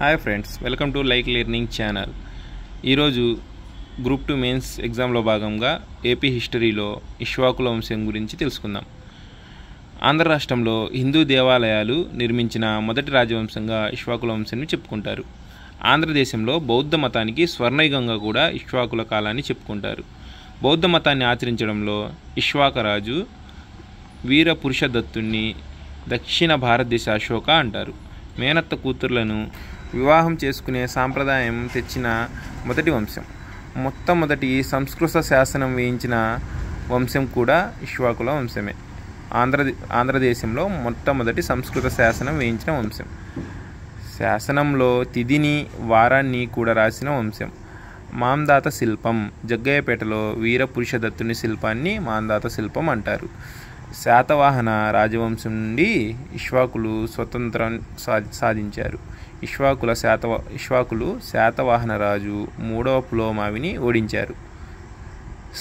hi friends welcome to like learning channel ఈరోజు group two mains ఎగ్జామ్లో భాగంగా AP హిస్టరీలో ఇష్వాకుల వంశం గురించి తెలుసుకుందాం ఆంధ్ర రాష్ట్రంలో హిందూ దేవాలయాలు నిర్మించిన మొదటి రాజవంశంగా ఇష్వాకుల వంశాన్ని చెప్పుకుంటారు ఆంధ్రదేశంలో బౌద్ధ మతానికి స్వర్ణయుగంగా కూడా ఇష్వాకుల కాలాన్ని చెప్పుకుంటారు బౌద్ధ మతాన్ని ఆచరించడంలో ఇష్వాకరాజు వీర పురుష దత్తుణ్ణి దక్షిణ భారతదేశ అశోక అంటారు మేనత్త కూతుర్లను వివాహం చేసుకునే సాంప్రదాయం తెచ్చిన మొదటి వంశం మొట్టమొదటి సంస్కృత శాసనం వేయించిన వంశం కూడా ఇష్వాకుల వంశమే ఆంధ్ర ఆంధ్రదేశంలో మొట్టమొదటి సంస్కృత శాసనం వేయించిన వంశం శాసనంలో తిథిని వారాన్ని కూడా రాసిన వంశం మాందాత శిల్పం జగ్గయ్యపేటలో వీరపురుషదత్తుని శిల్పాన్ని మాందాత శిల్పం అంటారు శాతవాహన రాజవంశం నుండి ఇష్వాకులు స్వతంత్రం సాధించారు ఇష్వాకుల శాతవ ఇష్వాకులు శాతవాహనరాజు మూడవ పులోమావిని ఓడించారు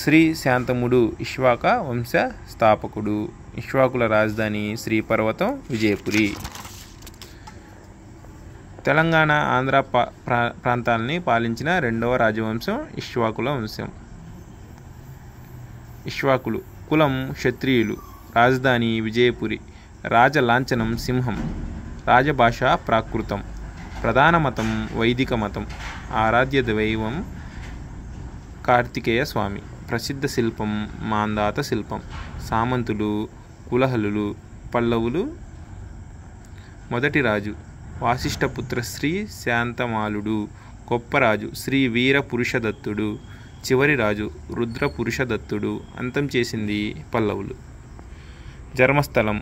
శ్రీ శాంతముడు ఇష్వాక వంశ స్థాపకుడు ఇష్వాకుల రాజధాని శ్రీ పర్వతం విజయపురి తెలంగాణ ఆంధ్ర ప్రాంతాలని పాలించిన రెండవ రాజవంశం ఇష్వాకుల వంశం ఇష్వాకులు కులం క్షత్రియులు రాజధాని విజయపురి రాజలాంఛనం సింహం రాజభాష ప్రాకృతం ప్రధాన మతం వైదిక మతం ఆరాధ్య దైవం కార్తికేయ స్వామి ప్రసిద్ధ శిల్పం మాందాత శిల్పం సామంతులు కులహలులు పల్లవులు మొదటి రాజు వాసిష్ఠపుత్ర శ్రీ శాంతమాలుడు గొప్పరాజు శ్రీ వీర పురుషదత్తుడు చివరి రాజు రుద్ర పురుషదత్తుడు అంతం చేసింది పల్లవులు జన్మస్థలం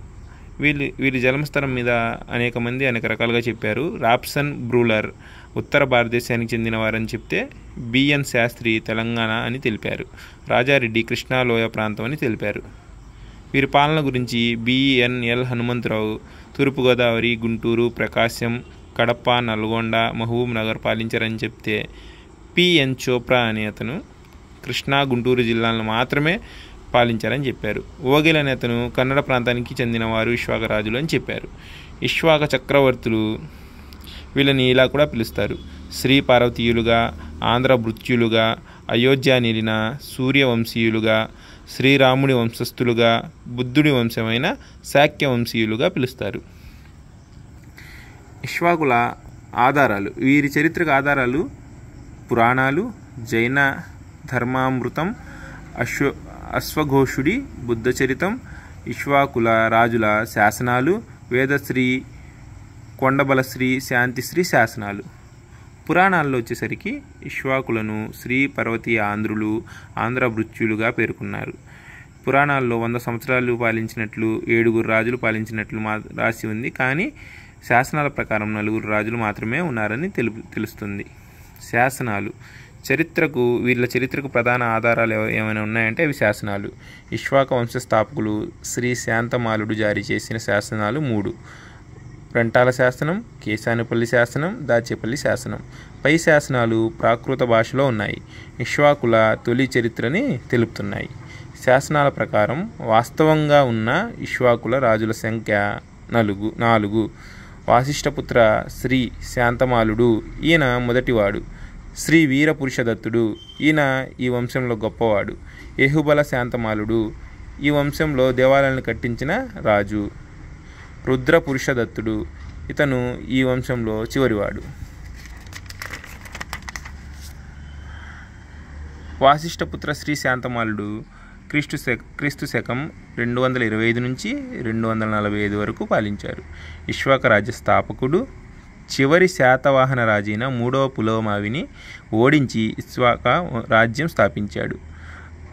వీళ్ళు వీరి జన్మస్థలం మీద అనేక మంది అనేక రకాలుగా చెప్పారు రాప్సన్ బ్రూలర్ ఉత్తర భారతదేశానికి చెందినవారని చెప్తే బిఎన్ శాస్త్రి తెలంగాణ అని తెలిపారు రాజారెడ్డి కృష్ణాలోయ ప్రాంతం అని తెలిపారు వీరి పాలన గురించి బిఎన్ఎల్ హనుమంతరావు తూర్పుగోదావరి గుంటూరు ప్రకాశం కడప నల్గొండ మహబూబ్ నగర్ పాలించారని చెప్తే పిఎన్ చోప్రా అనే అతను కృష్ణా గుంటూరు జిల్లాలను మాత్రమే పాలించారని చెప్పారు ఓగిల నేతను కన్నడ ప్రాంతానికి చెందినవారు ఇష్వాక రాజులు అని చెప్పారు ఇష్వాక చక్రవర్తులు వీళ్ళని ఇలా కూడా పిలుస్తారు శ్రీ పార్వతీయులుగా ఆంధ్ర భృత్యులుగా అయోధ్య నిలిన సూర్యవంశీయులుగా శ్రీరాముడి వంశస్థులుగా బుద్ధుడి వంశమైన శాక్య వంశీయులుగా పిలుస్తారు ఇష్వాకుల ఆధారాలు వీరి చరిత్రక ఆధారాలు పురాణాలు జైన ధర్మామృతం అశ్వ అశ్వఘోషుడి బుద్ధచరితం ఇష్వాకుల రాజుల శాసనాలు వేదశ్రీ కొండబలశ్రీ శాంతిశ్రీ శాసనాలు పురాణాల్లో వచ్చేసరికి ఇష్వాకులను శ్రీ పర్వతీయ ఆంధ్రులు ఆంధ్ర భృత్యులుగా పేర్కొన్నారు పురాణాల్లో వంద సంవత్సరాలు పాలించినట్లు ఏడుగురు రాజులు పాలించినట్లు మా రాసి ఉంది కానీ శాసనాల ప్రకారం నలుగురు రాజులు మాత్రమే ఉన్నారని తెలుపు తెలుస్తుంది శాసనాలు చరిత్రకు వీళ్ళ చరిత్రకు ప్రధాన ఆధారాలు ఏమైనా ఉన్నాయంటే అవి శాసనాలు ఇష్వాక వంశ స్థాపకులు శ్రీ శాంతమాలుడు జారీ చేసిన శాసనాలు మూడు రంటాల శాసనం కేశానపల్లి శాసనం దాచేపల్లి శాసనం పై శాసనాలు ప్రాకృత భాషలో ఉన్నాయి ఇష్వాకుల తొలి చరిత్రని తెలుపుతున్నాయి శాసనాల ప్రకారం వాస్తవంగా ఉన్న ఇష్వాకుల రాజుల సంఖ్య నలుగు నాలుగు వాసిష్టపుత్ర శ్రీ శాంతమాలుడు ఈయన మొదటివాడు శ్రీ వీరపురుషదత్తుడు ఈయన ఈ వంశంలో గొప్పవాడు ఎహుబల శాంతమాలుడు ఈ వంశంలో దేవాలయాన్ని కట్టించిన రాజు రుద్రపురుషదత్తుడు ఇతను ఈ వంశంలో చివరివాడు వాసిష్టపుత్ర శ్రీ శాంతమాలుడు క్రీస్తు క్రీస్తు శకం రెండు వందల ఇరవై ఐదు నుంచి రెండు వందల నలభై ఐదు వరకు పాలించారు విశ్వాక రాజ్య స్థాపకుడు చివరి శాతవాహన రాజైన మూడవ పులోమావిని ఓడించి ఇస్వాక రాజ్యం స్థాపించాడు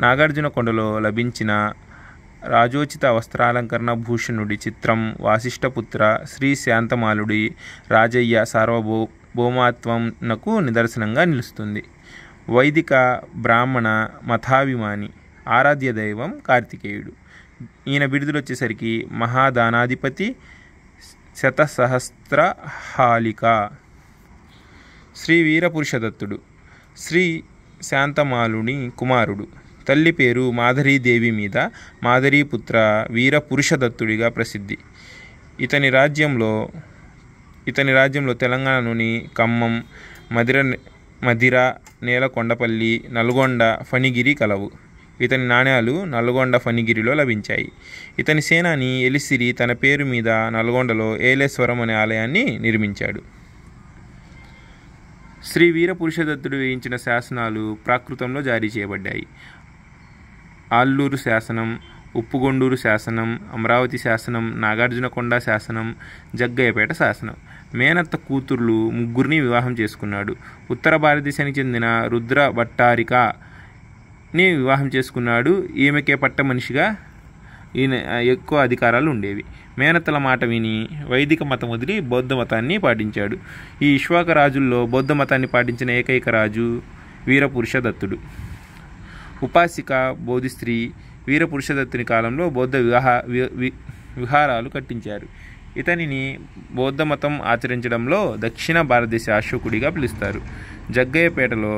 నాగార్జున కొండలో లభించిన రాజోచిత వస్త్రాలంకరణ భూషణుడి చిత్రం వాసిష్ఠపుత్ర శ్రీ శాంతమాలుడి రాజయ్య సార్వభౌ భౌమాత్వంనకు నిదర్శనంగా నిలుస్తుంది వైదిక బ్రాహ్మణ మతాభిమాని ఆరాధ్య దైవం కార్తికేయుడు ఈయన బిరుదులు వచ్చేసరికి మహాదానాధిపతి శతసహస్రహాళిక శ్రీ వీరపురుషదత్తుడు శ్రీ శాంతమాలుని కుమారుడు తల్లి పేరు మాధరీదేవి మీద మాధరీపుత్ర వీరపురుషదత్తుడిగా ప్రసిద్ధి ఇతని రాజ్యంలో ఇతని రాజ్యంలో తెలంగాణలోని ఖమ్మం మదిర మదిర నేలకొండపల్లి నల్గొండ ఫణిగిరి కలవు ఇతని నాణేలు నల్గొండ ఫణిగిరిలో లభించాయి ఇతని సేనాని ఎలిసిరి తన పేరు మీద నల్గొండలో ఏలేశ్వరం అనే ఆలయాన్ని నిర్మించాడు శ్రీ వీరపురుషదత్తుడు వేయించిన శాసనాలు ప్రాకృతంలో జారీ చేయబడ్డాయి ఆల్లూరు శాసనం ఉప్పుగొండూరు శాసనం అమరావతి శాసనం నాగార్జునకొండ శాసనం జగ్గయ్యపేట శాసనం మేనత్త కూతుర్లు ముగ్గురిని వివాహం చేసుకున్నాడు ఉత్తర భారతదేశానికి చెందిన రుద్ర భట్టారిక ని వివాహం చేసుకున్నాడు ఈమెకే పట్ట మనిషిగా ఈయన ఎక్కువ అధికారాలు ఉండేవి మేనతల మాట విని వైదిక మతం వదిలి బౌద్ధ మతాన్ని పాటించాడు ఈ ఇష్వాక రాజుల్లో బౌద్ధ మతాన్ని పాటించిన ఏకైక రాజు వీరపురుష దత్తుడు ఉపాసిక బోధిస్త్రీ వీరపురుష దత్తుని కాలంలో బౌద్ధ వివాహ విహారాలు కట్టించారు ఇతనిని బౌద్ధ మతం ఆచరించడంలో దక్షిణ భారతదేశ అశోకుడిగా పిలుస్తారు జగ్గయ్యపేటలో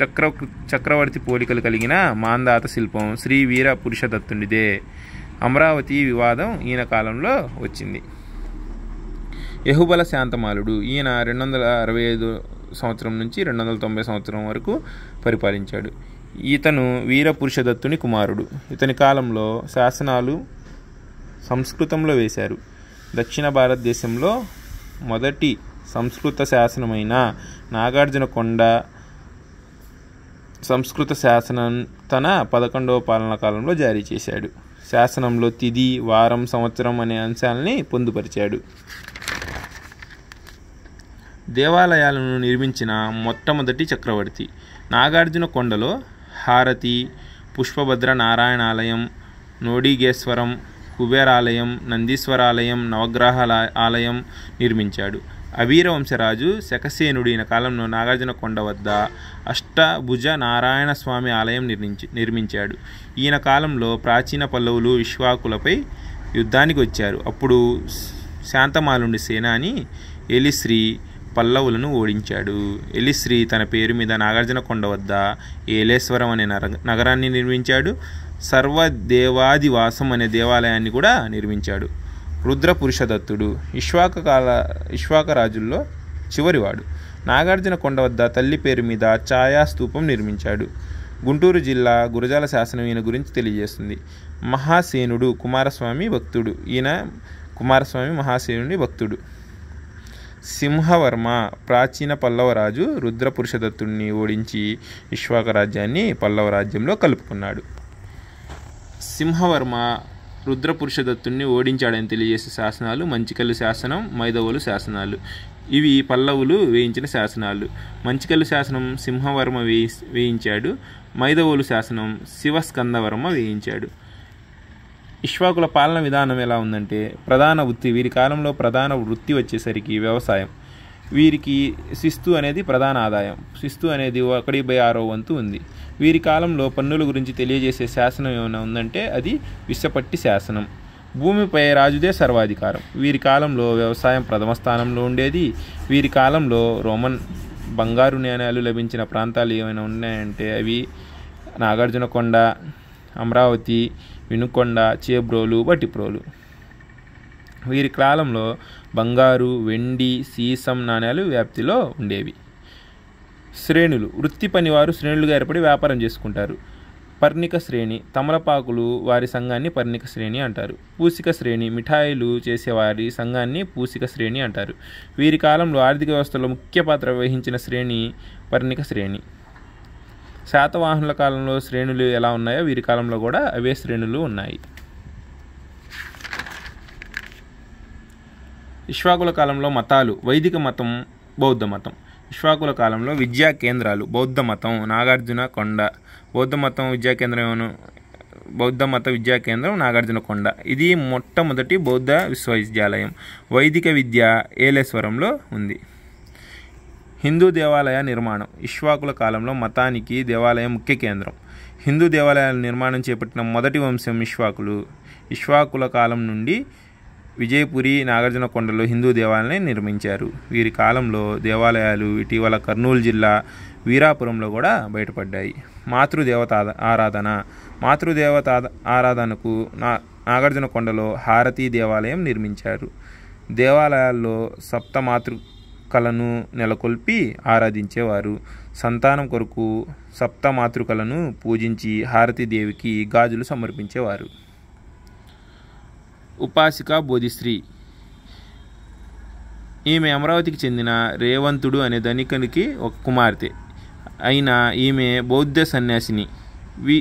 చక్ర చక్రవర్తి పోలికలు కలిగిన మాందాత శిల్పం శ్రీ వీర పురుషదత్తుండిదే అమరావతి వివాదం ఈయన కాలంలో వచ్చింది యహుబల శాంతమాలుడు ఈయన రెండు వందల అరవై ఐదు సంవత్సరం నుంచి రెండు వందల తొంభై సంవత్సరం వరకు పరిపాలించాడు ఇతను పురుషదత్తుని కుమారుడు ఇతని కాలంలో శాసనాలు సంస్కృతంలో వేశారు దక్షిణ భారతదేశంలో మొదటి సంస్కృత శాసనమైన నాగార్జునకొండ సంస్కృత శాసనం తన పదకొండవ పాలన కాలంలో జారీ చేశాడు శాసనంలో తిది వారం సంవత్సరం అనే అంశాలని పొందుపరిచాడు దేవాలయాలను నిర్మించిన మొట్టమొదటి చక్రవర్తి నాగార్జున కొండలో హారతి పుష్పభద్ర నారాయణాలయం నోడిగేశ్వరం కుబేరాలయం నందీశ్వరాలయం నవగ్రహాల ఆలయం నిర్మించాడు అవీరవంశరాజు శకసేనుడిన కాలంలో నాగార్జున కొండ వద్ద అష్టభుజ నారాయణ స్వామి ఆలయం నిర్మించి నిర్మించాడు ఈయన కాలంలో ప్రాచీన పల్లవులు విశ్వాకులపై యుద్ధానికి వచ్చారు అప్పుడు శాంతమాలుండి సేనాని ఎలిశ్రీ పల్లవులను ఓడించాడు ఎలిశ్రీ తన పేరు మీద నాగార్జున కొండ వద్ద ఏలేశ్వరం అనే నగరాన్ని నిర్మించాడు సర్వదేవాదివాసం అనే దేవాలయాన్ని కూడా నిర్మించాడు రుద్రపురుషదత్తుడు ఇష్వాక కాల ఇష్వాక రాజుల్లో చివరివాడు నాగార్జున కొండ వద్ద తల్లి పేరు మీద ఛాయాస్తూపం నిర్మించాడు గుంటూరు జిల్లా గురజాల శాసనం ఈయన గురించి తెలియజేస్తుంది మహాసేనుడు కుమారస్వామి భక్తుడు ఈయన కుమారస్వామి మహాసేనుడి భక్తుడు సింహవర్మ ప్రాచీన పల్లవరాజు రుద్రపురుషదత్తుడిని ఓడించి విశ్వాక రాజ్యాన్ని పల్లవ రాజ్యంలో కలుపుకున్నాడు సింహవర్మ రుద్రపురుషదత్తుని ఓడించాడని తెలియజేసే శాసనాలు మంచికల్లు శాసనం మైదవులు శాసనాలు ఇవి పల్లవులు వేయించిన శాసనాలు మంచికల్లు శాసనం సింహవర్మ వేయి వేయించాడు మైదవోలు శాసనం శివస్కందవర్మ వేయించాడు ఇష్వాకుల పాలన విధానం ఎలా ఉందంటే ప్రధాన వృత్తి వీరి కాలంలో ప్రధాన వృత్తి వచ్చేసరికి వ్యవసాయం వీరికి శిస్తు అనేది ప్రధాన ఆదాయం శిస్తు అనేది ఒకటి బై ఆరో వంతు ఉంది వీరి కాలంలో పన్నుల గురించి తెలియజేసే శాసనం ఏమైనా ఉందంటే అది విశ్వపట్టి శాసనం భూమిపై రాజుదే సర్వాధికారం వీరి కాలంలో వ్యవసాయం ప్రథమ స్థానంలో ఉండేది వీరి కాలంలో రోమన్ బంగారు నాణ్యాలు లభించిన ప్రాంతాలు ఏమైనా ఉన్నాయంటే అవి నాగార్జునకొండ అమరావతి వినుకొండ చేబ్రోలు వటిప్రోలు వీరి కాలంలో బంగారు వెండి సీసం నాణ్యాలు వ్యాప్తిలో ఉండేవి శ్రేణులు వృత్తి పనివారు శ్రేణులుగా ఏర్పడి వ్యాపారం చేసుకుంటారు పర్ణిక శ్రేణి తమలపాకులు వారి సంఘాన్ని పర్ణిక శ్రేణి అంటారు పూసిక శ్రేణి మిఠాయిలు చేసేవారి సంఘాన్ని పూసిక శ్రేణి అంటారు వీరి కాలంలో ఆర్థిక వ్యవస్థలో ముఖ్య పాత్ర వహించిన శ్రేణి పర్ణిక శ్రేణి శాతవాహనుల కాలంలో శ్రేణులు ఎలా ఉన్నాయో వీరి కాలంలో కూడా అవే శ్రేణులు ఉన్నాయి ఇష్వాకుల కాలంలో మతాలు వైదిక మతం బౌద్ధ మతం ఇష్వాకుల కాలంలో విద్యా కేంద్రాలు బౌద్ధ మతం నాగార్జున కొండ బౌద్ధ మతం విద్యా కేంద్రం బౌద్ధ మత విద్యా కేంద్రం నాగార్జున కొండ ఇది మొట్టమొదటి బౌద్ధ విశ్వవిద్యాలయం వైదిక విద్య ఏలేశ్వరంలో ఉంది హిందూ దేవాలయ నిర్మాణం ఇష్వాకుల కాలంలో మతానికి దేవాలయం ముఖ్య కేంద్రం హిందూ దేవాలయాల నిర్మాణం చేపట్టిన మొదటి వంశం ఇష్వాకులు ఇష్వాకుల కాలం నుండి విజయపురి నాగార్జున కొండలో హిందూ దేవాలయాన్ని నిర్మించారు వీరి కాలంలో దేవాలయాలు ఇటీవల కర్నూలు జిల్లా వీరాపురంలో కూడా బయటపడ్డాయి మాతృదేవత ఆరాధన మాతృదేవత ఆరాధనకు నా నాగార్జున కొండలో హారతి దేవాలయం నిర్మించారు దేవాలయాల్లో సప్త మాతృ కలను నెలకొల్పి ఆరాధించేవారు సంతానం కొరకు సప్త మాతృకలను పూజించి హారతి దేవికి గాజులు సమర్పించేవారు ఉపాసిక బోధిశ్రీ ఈమె అమరావతికి చెందిన రేవంతుడు అనే ధనికునికి ఒక కుమార్తె అయిన ఈమె బౌద్ధ సన్యాసిని వి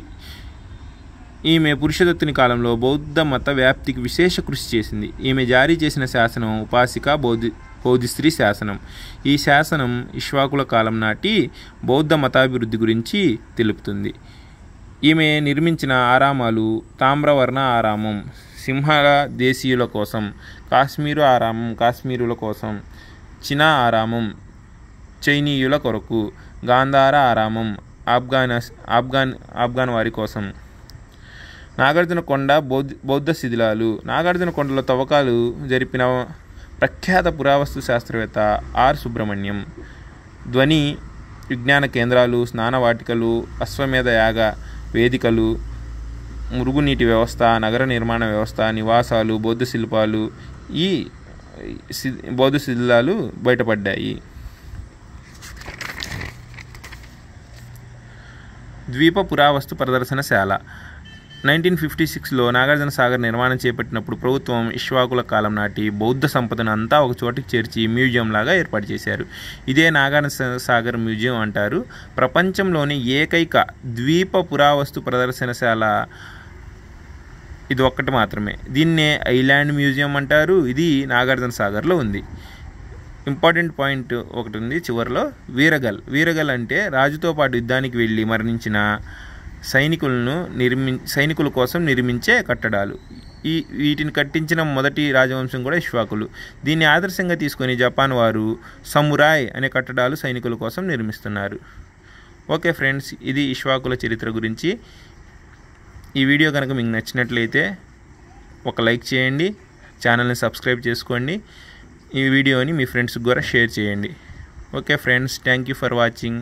ఈమె పురుషదత్తుని కాలంలో బౌద్ధ మత వ్యాప్తికి విశేష కృషి చేసింది ఈమె జారీ చేసిన శాసనం ఉపాసిక బౌద్ధి బౌద్ధిశ్రీ శాసనం ఈ శాసనం ఇష్వాకుల కాలం నాటి బౌద్ధ మతాభివృద్ధి గురించి తెలుపుతుంది ఈమె నిర్మించిన ఆరామాలు తామ్రవర్ణ ఆరామం సింహల దేశీయుల కోసం కాశ్మీరు ఆరామం కాశ్మీరుల కోసం చినా ఆరామం చైనీయుల కొరకు గాంధార ఆరామం ఆఫ్ఘానిస్ ఆఫ్ఘాన్ ఆఫ్ఘాన్ వారి కోసం నాగార్జున కొండ బౌద్ధ బౌద్ధ శిథిలాలు నాగార్జున కొండలో తవ్వకాలు జరిపిన ప్రఖ్యాత పురావస్తు శాస్త్రవేత్త ఆర్ సుబ్రహ్మణ్యం ధ్వని విజ్ఞాన కేంద్రాలు స్నానవాటికలు అశ్వమేధ యాగ వేదికలు మురుగునీటి వ్యవస్థ నగర నిర్మాణ వ్యవస్థ నివాసాలు బౌద్ధ శిల్పాలు ఈ బౌద్ధ శిథిలాలు బయటపడ్డాయి ద్వీప పురావస్తు ప్రదర్శనశాల నైన్టీన్ ఫిఫ్టీ సిక్స్లో నాగార్జున సాగర్ నిర్మాణం చేపట్టినప్పుడు ప్రభుత్వం ఇష్వాకుల కాలం నాటి బౌద్ధ సంపదను అంతా ఒక చోటికి చేర్చి మ్యూజియం లాగా ఏర్పాటు చేశారు ఇదే నాగార్జున సాగర్ మ్యూజియం అంటారు ప్రపంచంలోని ఏకైక ద్వీప పురావస్తు ప్రదర్శనశాల ఇది ఒక్కటి మాత్రమే దీన్నే ఐలాండ్ మ్యూజియం అంటారు ఇది నాగార్జున సాగర్లో ఉంది ఇంపార్టెంట్ పాయింట్ ఒకటి ఉంది చివరిలో వీరగల్ వీరగల్ అంటే రాజుతో పాటు యుద్ధానికి వెళ్ళి మరణించిన సైనికులను నిర్మి సైనికుల కోసం నిర్మించే కట్టడాలు ఈ వీటిని కట్టించిన మొదటి రాజవంశం కూడా ఇష్వాకులు దీన్ని ఆదర్శంగా తీసుకొని జపాన్ వారు సమురాయ్ అనే కట్టడాలు సైనికుల కోసం నిర్మిస్తున్నారు ఓకే ఫ్రెండ్స్ ఇది ఇష్వాకుల చరిత్ర గురించి ఈ వీడియో కనుక మీకు నచ్చినట్లయితే ఒక లైక్ చేయండి ఛానల్ని సబ్స్క్రైబ్ చేసుకోండి ఈ వీడియోని మీ ఫ్రెండ్స్కి కూడా షేర్ చేయండి okay friends thank you for watching